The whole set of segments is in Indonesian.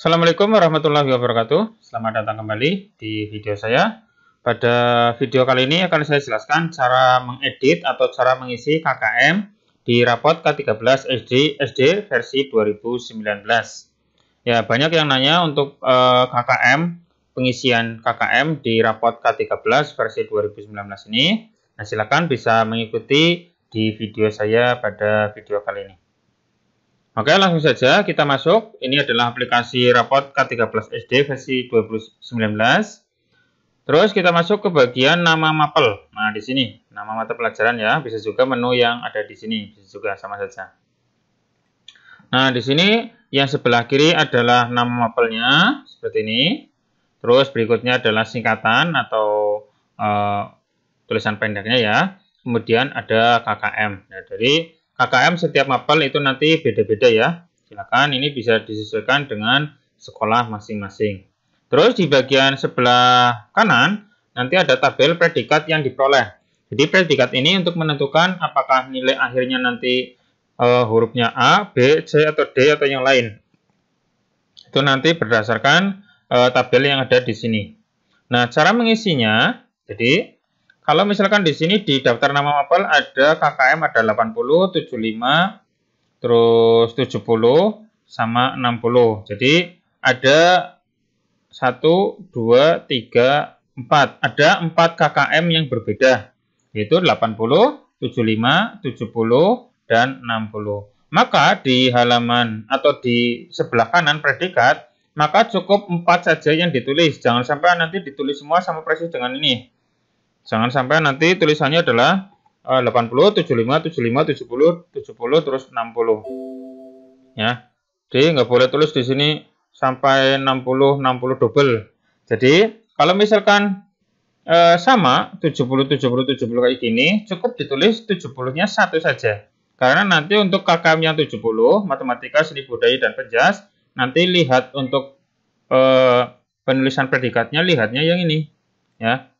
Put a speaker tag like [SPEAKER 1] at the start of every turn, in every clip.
[SPEAKER 1] Assalamualaikum warahmatullahi wabarakatuh Selamat datang kembali di video saya Pada video kali ini akan saya jelaskan cara mengedit atau cara mengisi KKM di rapot K13 SD, SD versi 2019 Ya banyak yang nanya untuk eh, KKM, pengisian KKM di rapot K13 versi 2019 ini Nah silakan bisa mengikuti di video saya pada video kali ini Oke, langsung saja kita masuk. Ini adalah aplikasi rapot K13 SD versi 2019. Terus kita masuk ke bagian nama mapel. Nah, di sini nama mata pelajaran ya, bisa juga menu yang ada di sini, bisa juga sama saja. Nah, di sini yang sebelah kiri adalah nama mapelnya seperti ini. Terus berikutnya adalah singkatan atau uh, tulisan pendeknya ya. Kemudian ada KKM. Nah, dari KKM setiap mapel itu nanti beda-beda ya. Silakan ini bisa disesuaikan dengan sekolah masing-masing. Terus di bagian sebelah kanan nanti ada tabel predikat yang diperoleh. Jadi predikat ini untuk menentukan apakah nilai akhirnya nanti e, hurufnya A, B, C atau D atau yang lain. Itu nanti berdasarkan e, tabel yang ada di sini. Nah, cara mengisinya jadi kalau misalkan di sini di daftar nama mapel ada KKM ada 80, 75, terus 70 sama 60. Jadi ada 1 2 3 4. Ada 4 KKM yang berbeda yaitu 80, 75, 70 dan 60. Maka di halaman atau di sebelah kanan predikat maka cukup 4 saja yang ditulis. Jangan sampai nanti ditulis semua sama persis dengan ini. Jangan sampai nanti tulisannya adalah 80, 75, 75, 70, 70, terus 60. Ya. Jadi nggak boleh tulis di sini sampai 60, 60 double. Jadi kalau misalkan e, sama 70, 70, 70 kayak gini, cukup ditulis 70-nya satu saja. Karena nanti untuk KKM yang 70, matematika, seni budaya, dan penjas, nanti lihat untuk e, penulisan predikatnya, lihatnya yang ini. ya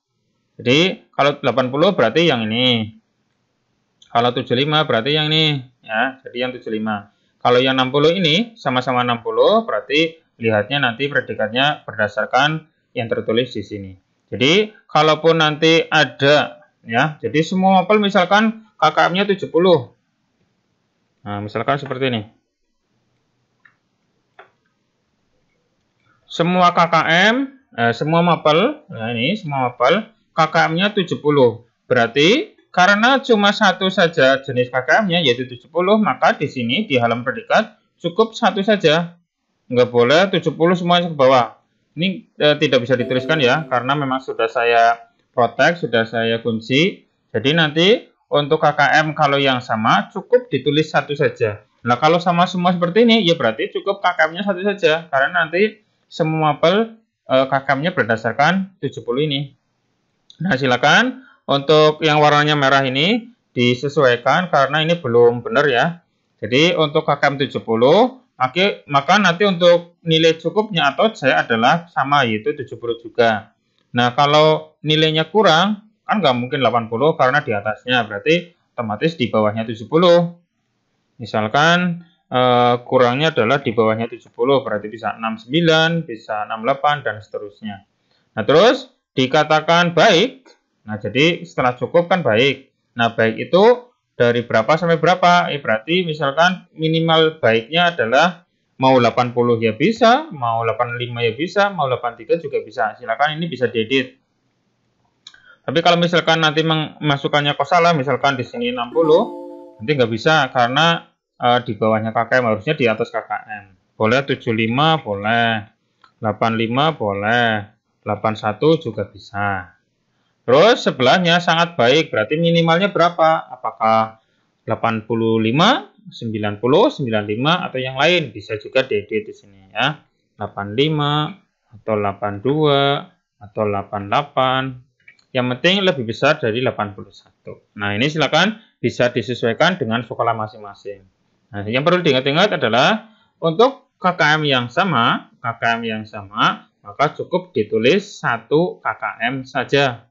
[SPEAKER 1] jadi kalau 80 berarti yang ini. Kalau 75 berarti yang ini. Ya, jadi yang 75. Kalau yang 60 ini sama-sama 60 berarti lihatnya nanti predikatnya berdasarkan yang tertulis di sini. Jadi kalaupun nanti ada ya, jadi semua mapel misalkan KKM-nya 70. Nah, misalkan seperti ini. Semua KKM, eh, semua mapel, nah ini semua mapel KKM-nya 70. Berarti karena cuma satu saja jenis KKM-nya yaitu 70, maka di sini di halaman predikat cukup satu saja. Enggak boleh 70 semuanya ke bawah. Ini eh, tidak bisa dituliskan ya, karena memang sudah saya protek, sudah saya kunci. Jadi nanti untuk KKM kalau yang sama cukup ditulis satu saja. Nah, kalau sama semua seperti ini, ya berarti cukup KKM-nya satu saja. Karena nanti semua mapel e, KKM-nya berdasarkan 70 ini. Nah, silakan untuk yang warnanya merah ini disesuaikan karena ini belum benar ya. Jadi untuk KKM 70, maka nanti untuk nilai cukupnya atau saya adalah sama yaitu 70 juga. Nah, kalau nilainya kurang, kan nggak mungkin 80 karena di atasnya, berarti otomatis di bawahnya 70. Misalkan eh, kurangnya adalah di bawahnya 70, berarti bisa 69, bisa 68, dan seterusnya. Nah, terus dikatakan baik, nah jadi setelah cukup kan baik. Nah baik itu dari berapa sampai berapa? Ya, berarti misalkan minimal baiknya adalah mau 80 ya bisa, mau 85 ya bisa, mau 83 juga bisa. Silakan ini bisa diedit. Tapi kalau misalkan nanti memasukkannya kok salah, misalkan di sini 60, nanti nggak bisa karena e, di bawahnya KKM harusnya di atas KKM. Boleh 75, boleh 85, boleh 81 juga bisa. Terus sebelahnya sangat baik, berarti minimalnya berapa? Apakah 85, 90, 95 atau yang lain? Bisa juga DD di sini ya. 85 atau 82 atau 88. Yang penting lebih besar dari 81. Nah, ini silakan bisa disesuaikan dengan sekolah masing-masing. Nah, yang perlu diingat-ingat adalah untuk KKM yang sama, KKM yang sama maka cukup ditulis 1 kkm saja.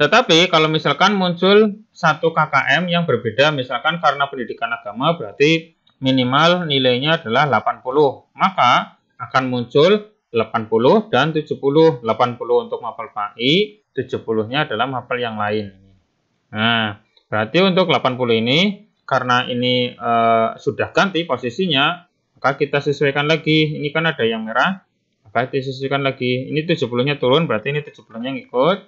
[SPEAKER 1] Tetapi kalau misalkan muncul 1 kkm yang berbeda, misalkan karena pendidikan agama berarti minimal nilainya adalah 80, maka akan muncul 80 dan 70. 80 untuk mapel PAI, 70-nya adalah mapel yang lain. Nah, berarti untuk 80 ini karena ini e, sudah ganti posisinya, maka kita sesuaikan lagi. Ini kan ada yang merah, Baik disisihkan lagi ini 70-nya turun berarti ini 70-nya ngikut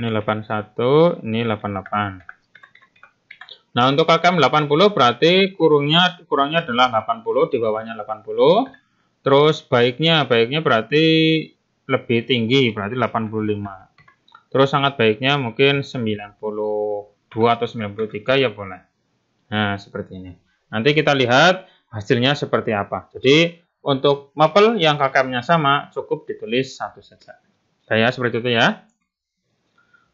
[SPEAKER 1] ini 81 ini 88 nah untuk KKM 80 berarti kurungnya kurangnya adalah 80 di bawahnya 80 terus baiknya baiknya berarti lebih tinggi berarti 85 terus sangat baiknya mungkin 92 atau 93 ya boleh nah seperti ini nanti kita lihat hasilnya seperti apa jadi untuk mapel yang KKM-nya sama, cukup ditulis satu saja. Saya seperti itu ya.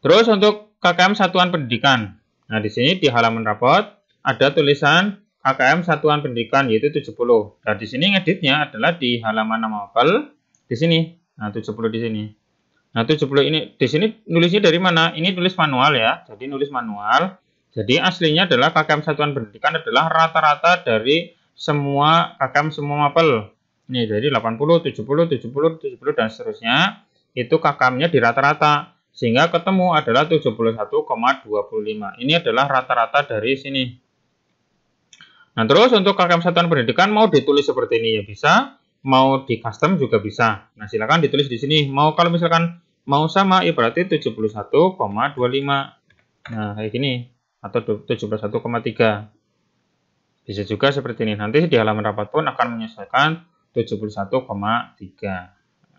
[SPEAKER 1] Terus untuk KKM Satuan Pendidikan. Nah, di sini di halaman rapot ada tulisan KKM Satuan Pendidikan yaitu 70. Nah, di sini ngeditnya adalah di halaman nama mapel di sini. Nah, 70 di sini. Nah, 70 ini di sini nulisnya dari mana? Ini tulis manual ya. Jadi nulis manual. Jadi aslinya adalah KKM Satuan Pendidikan adalah rata-rata dari semua KKM semua mapel. Nih, jadi 80, 70, 70, 70 dan seterusnya itu KKM-nya di rata-rata sehingga ketemu adalah 71,25. Ini adalah rata-rata dari sini. Nah, terus untuk KKM satuan pendidikan mau ditulis seperti ini ya bisa, mau di custom juga bisa. Nah, silakan ditulis di sini. Mau kalau misalkan mau sama ya berarti 71,25. Nah, kayak gini atau 71,3. Bisa juga seperti ini. Nanti di halaman rapat pun akan menyesuaikan 71,3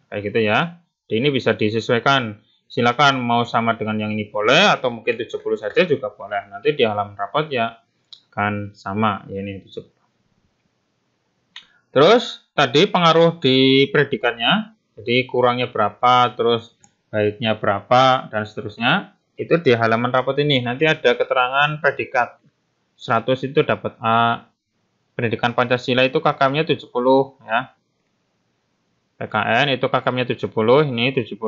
[SPEAKER 1] kayak gitu ya Jadi ini bisa disesuaikan silakan mau sama dengan yang ini boleh atau mungkin 70 saja juga boleh nanti di halaman rapat ya akan sama ya ini 70 terus tadi pengaruh di predikatnya jadi kurangnya berapa terus baiknya berapa dan seterusnya itu di halaman rapat ini nanti ada keterangan predikat 100 itu dapat A pendidikan Pancasila itu KKM-nya 70 ya. PKN itu KKM-nya 70, ini 70.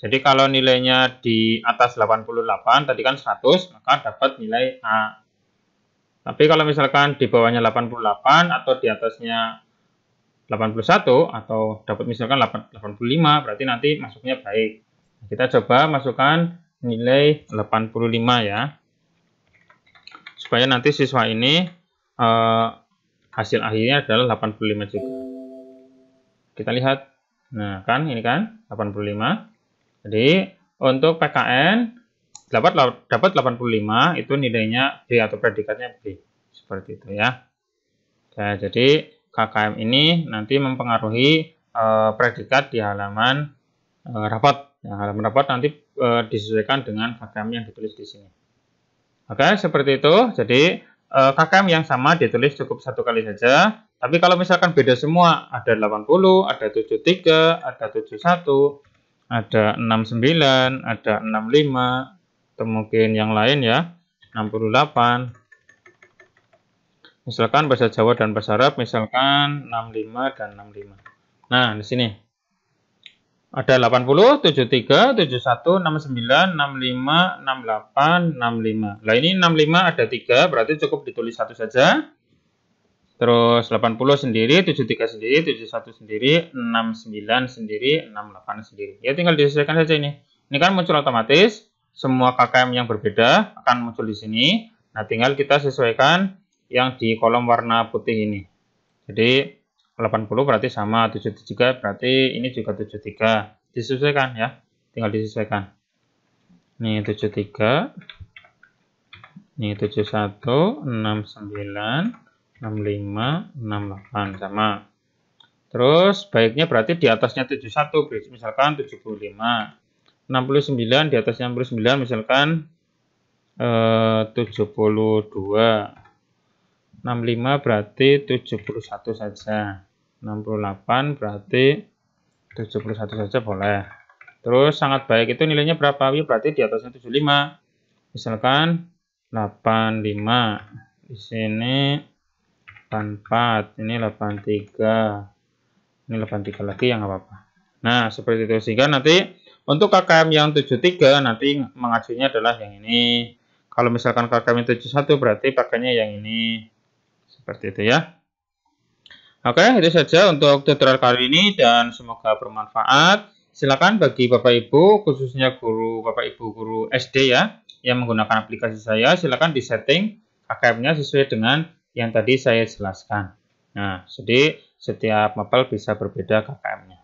[SPEAKER 1] Jadi kalau nilainya di atas 88, tadi kan 100, maka dapat nilai A. Tapi kalau misalkan di bawahnya 88 atau di atasnya 81 atau dapat misalkan 85, berarti nanti masuknya baik. Kita coba masukkan nilai 85 ya. Supaya nanti siswa ini eh, hasil akhirnya adalah 85 juga kita lihat nah kan ini kan 85 jadi untuk PKN dapat dapat 85 itu nilainya B atau predikatnya B seperti itu ya ya jadi KKM ini nanti mempengaruhi eh, predikat di halaman eh, rapat Ya, nah, halaman rapat nanti e, disesuaikan dengan KKM yang ditulis di sini. Oke, seperti itu. Jadi, Eh, KKM yang sama ditulis cukup satu kali saja. Tapi kalau misalkan beda semua, ada 80, ada 73, ada 71, ada 69, ada 65, atau mungkin yang lain ya, 68. Misalkan bahasa Jawa dan bahasa Arab, misalkan 65 dan 65. Nah, di sini ada 80, 73, 71, 69, 65, 68, 65. Nah ini 65 ada 3, berarti cukup ditulis satu saja. Terus 80 sendiri, 73 sendiri, 71 sendiri, 69 sendiri, 68 sendiri. Ya tinggal disesuaikan saja ini. Ini kan muncul otomatis, semua KKM yang berbeda akan muncul di sini. Nah tinggal kita sesuaikan yang di kolom warna putih ini. Jadi 80 berarti sama 73 berarti ini juga 73 disesuaikan ya tinggal disesuaikan ini 73 ini 71 69 65 68 sama terus baiknya berarti di atasnya 71 misalkan 75 69 di atasnya 69 misalkan eh, 72 65 berarti 71 saja 68 berarti 71 saja boleh. Terus sangat baik itu nilainya berapa? Ya, berarti di atasnya 75. Misalkan 85. Di sini 84, ini 83. Ini 83 lagi yang apa-apa. Nah, seperti itu sehingga nanti untuk KKM yang 73 nanti mengajunya adalah yang ini. Kalau misalkan KKM 71 berarti pakainya yang ini. Seperti itu ya. Oke, itu saja untuk tutorial kali ini dan semoga bermanfaat. Silakan bagi Bapak Ibu, khususnya guru Bapak Ibu guru SD ya, yang menggunakan aplikasi saya, silakan disetting AKM-nya sesuai dengan yang tadi saya jelaskan. Nah, jadi setiap mapel bisa berbeda KKM-nya.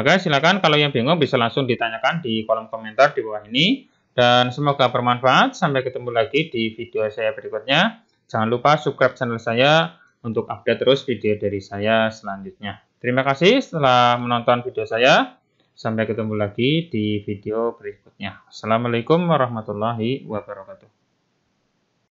[SPEAKER 1] Oke, silakan kalau yang bingung bisa langsung ditanyakan di kolom komentar di bawah ini. Dan semoga bermanfaat. Sampai ketemu lagi di video saya berikutnya. Jangan lupa subscribe channel saya untuk update terus video dari saya selanjutnya. Terima kasih setelah menonton video saya. Sampai ketemu lagi di video berikutnya. Assalamualaikum warahmatullahi wabarakatuh.